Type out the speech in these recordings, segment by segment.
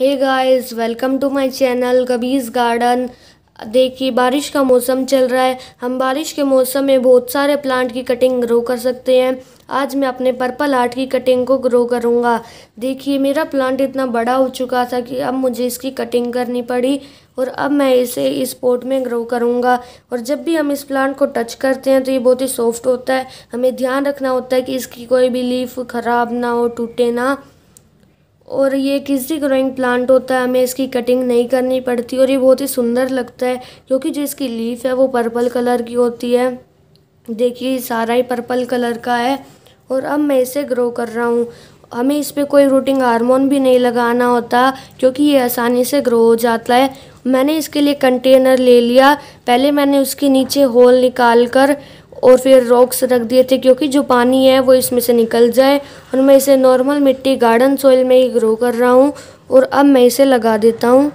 hey guys welcome to my channel कबीज़ garden देखिए बारिश का मौसम चल रहा है हम बारिश के मौसम में बहुत सारे प्लांट की कटिंग ग्रो कर सकते हैं आज मैं अपने पर्पल आर्ट की कटिंग को ग्रो करूँगा देखिए मेरा प्लांट इतना बड़ा हो चुका था कि अब मुझे इसकी कटिंग करनी पड़ी और अब मैं इसे इस पोर्ट में ग्रो करूँगा और जब भी हम इस प्लांट को टच करते हैं तो ये बहुत ही सॉफ्ट होता है हमें ध्यान रखना होता है कि इसकी कोई भी लीफ ख़राब ना हो टूटे ना और ये किसी ग्रोइंग प्लांट होता है हमें इसकी कटिंग नहीं करनी पड़ती और ये बहुत ही सुंदर लगता है क्योंकि जो इसकी लीफ है वो पर्पल कलर की होती है देखिए सारा ही पर्पल कलर का है और अब मैं इसे ग्रो कर रहा हूँ हमें इस पर कोई रूटिंग हार्मोन भी नहीं लगाना होता क्योंकि ये आसानी से ग्रो हो जाता है मैंने इसके लिए कंटेनर ले लिया पहले मैंने उसके नीचे होल निकाल कर और फिर रॉक्स रख दिए थे क्योंकि जो पानी है वो इसमें से निकल जाए और मैं इसे नॉर्मल मिट्टी गार्डन सॉइल में ही ग्रो कर रहा हूँ और अब मैं इसे लगा देता हूँ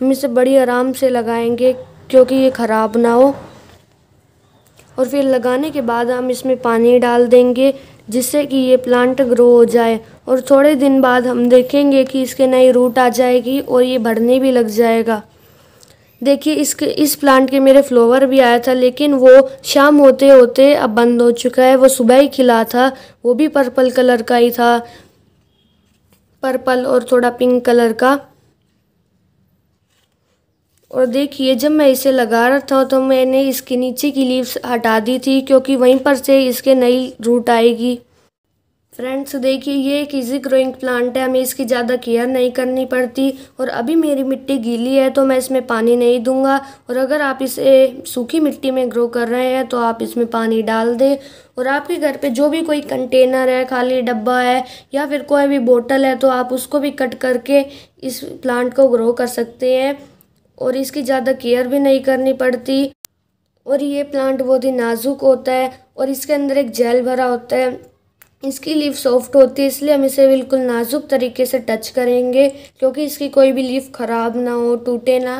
हम इसे बड़ी आराम से लगाएंगे क्योंकि ये ख़राब ना हो और फिर लगाने के बाद हम इसमें पानी डाल देंगे जिससे कि ये प्लांट ग्रो हो जाए और थोड़े दिन बाद हम देखेंगे कि इसके नई रूट आ जाएगी और ये बढ़ने भी लग जाएगा देखिए इसके इस प्लांट के मेरे फ्लोवर भी आया था लेकिन वो शाम होते होते अब बंद हो चुका है वो सुबह ही खिला था वो भी पर्पल कलर का ही था पर्पल और थोड़ा पिंक कलर का और देखिए जब मैं इसे लगा रहा था तो मैंने इसके नीचे की लीव्स हटा दी थी क्योंकि वहीं पर से इसके नई रूट आएगी फ्रेंड्स देखिए ये एक इजी ग्रोइंग प्लांट है हमें इसकी ज़्यादा केयर नहीं करनी पड़ती और अभी मेरी मिट्टी गीली है तो मैं इसमें पानी नहीं दूंगा और अगर आप इसे सूखी मिट्टी में ग्रो कर रहे हैं तो आप इसमें पानी डाल दें और आपके घर पे जो भी कोई कंटेनर है खाली डब्बा है या फिर कोई भी बोटल है तो आप उसको भी कट करके इस प्लांट को ग्रो कर सकते हैं और इसकी ज़्यादा केयर भी नहीं करनी पड़ती और ये प्लांट बहुत ही नाजुक होता है और इसके अंदर एक जेल भरा होता है इसकी लीफ सॉफ्ट होती है इसलिए हम इसे बिल्कुल नाजुक तरीके से टच करेंगे क्योंकि इसकी कोई भी लीफ ख़राब ना हो टूटे ना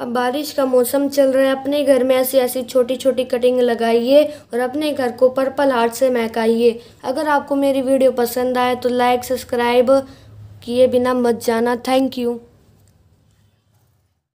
अब बारिश का मौसम चल रहा है अपने घर में ऐसी ऐसी छोटी छोटी कटिंग लगाइए और अपने घर को पर्पल हार्ट से महकाइए अगर आपको मेरी वीडियो पसंद आए तो लाइक सब्सक्राइब किए बिना मत जाना थैंक यू